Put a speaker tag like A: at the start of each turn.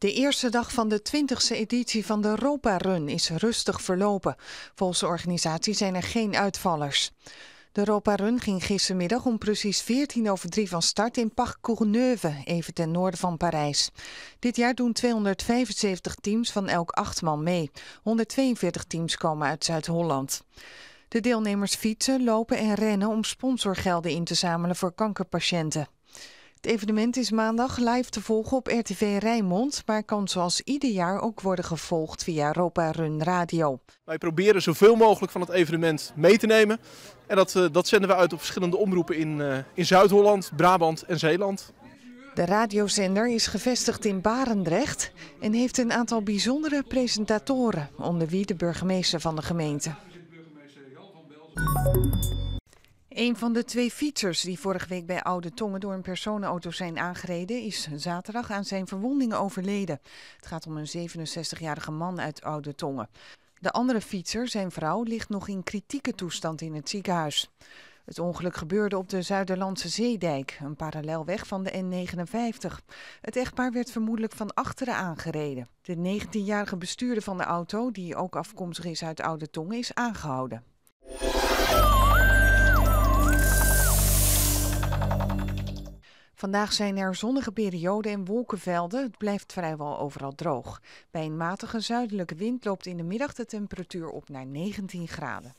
A: De eerste dag van de 20e editie van de Europa Run is rustig verlopen. Volgens de organisatie zijn er geen uitvallers. De Europa Run ging gistermiddag om precies 14 over 3 van start in Parc Courneuve, even ten noorden van Parijs. Dit jaar doen 275 teams van elk acht man mee. 142 teams komen uit Zuid-Holland. De deelnemers fietsen, lopen en rennen om sponsorgelden in te zamelen voor kankerpatiënten. Het evenement is maandag live te volgen op RTV Rijnmond, maar kan zoals ieder jaar ook worden gevolgd via Europa Run Radio.
B: Wij proberen zoveel mogelijk van het evenement mee te nemen. En dat, eh, dat zenden we uit op verschillende omroepen in, eh, in Zuid-Holland, Brabant en Zeeland.
A: De radiozender is gevestigd in Barendrecht en heeft een aantal bijzondere presentatoren, onder wie de burgemeester van de gemeente. Een van de twee fietsers die vorige week bij Oude Tongen door een personenauto zijn aangereden, is zaterdag aan zijn verwondingen overleden. Het gaat om een 67-jarige man uit Oude Tongen. De andere fietser, zijn vrouw, ligt nog in kritieke toestand in het ziekenhuis. Het ongeluk gebeurde op de Zuiderlandse Zeedijk, een parallelweg van de N59. Het echtpaar werd vermoedelijk van achteren aangereden. De 19-jarige bestuurder van de auto, die ook afkomstig is uit Oude Tongen, is aangehouden. Vandaag zijn er zonnige perioden en wolkenvelden. Het blijft vrijwel overal droog. Bij een matige zuidelijke wind loopt in de middag de temperatuur op naar 19 graden.